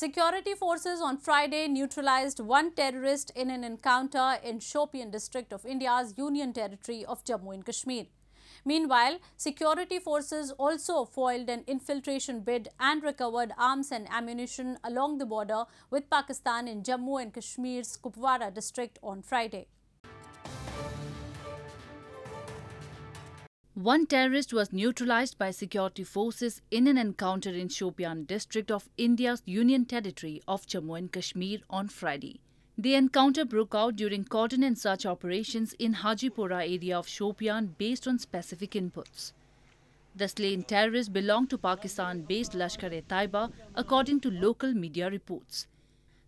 Security forces on Friday neutralized one terrorist in an encounter in Shopian district of India's Union Territory of Jammu and Kashmir. Meanwhile, security forces also foiled an infiltration bid and recovered arms and ammunition along the border with Pakistan in Jammu and Kashmir's Kupwara district on Friday. One terrorist was neutralized by security forces in an encounter in Shopian district of India's Union Territory of Jammu and Kashmir on Friday. The encounter broke out during cordon and search operations in Hajipura area of Shopian based on specific inputs. The slain terrorist belonged to Pakistan-based Lashkar-e-Taiba, according to local media reports.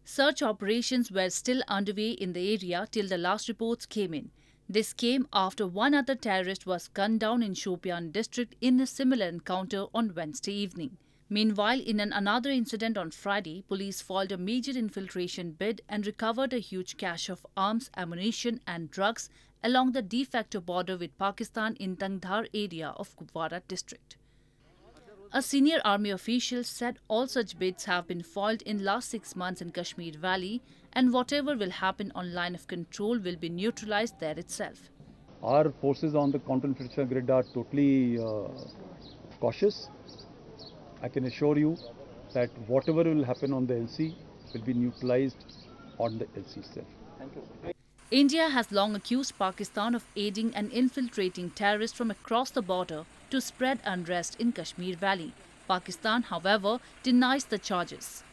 Search operations were still underway in the area till the last reports came in. This came after one other terrorist was gunned down in Shopian district in a similar encounter on Wednesday evening. Meanwhile, in an another incident on Friday, police foiled a major infiltration bid and recovered a huge cache of arms, ammunition and drugs along the de facto border with Pakistan in Tangdhar area of Kupwara district. A senior army official said all such bids have been foiled in last six months in Kashmir Valley and whatever will happen on line of control will be neutralized there itself. Our forces on the counter-insurgency grid are totally uh, cautious. I can assure you that whatever will happen on the LC will be neutralized on the LC itself. Thank you. India has long accused Pakistan of aiding and infiltrating terrorists from across the border to spread unrest in Kashmir Valley. Pakistan, however, denies the charges.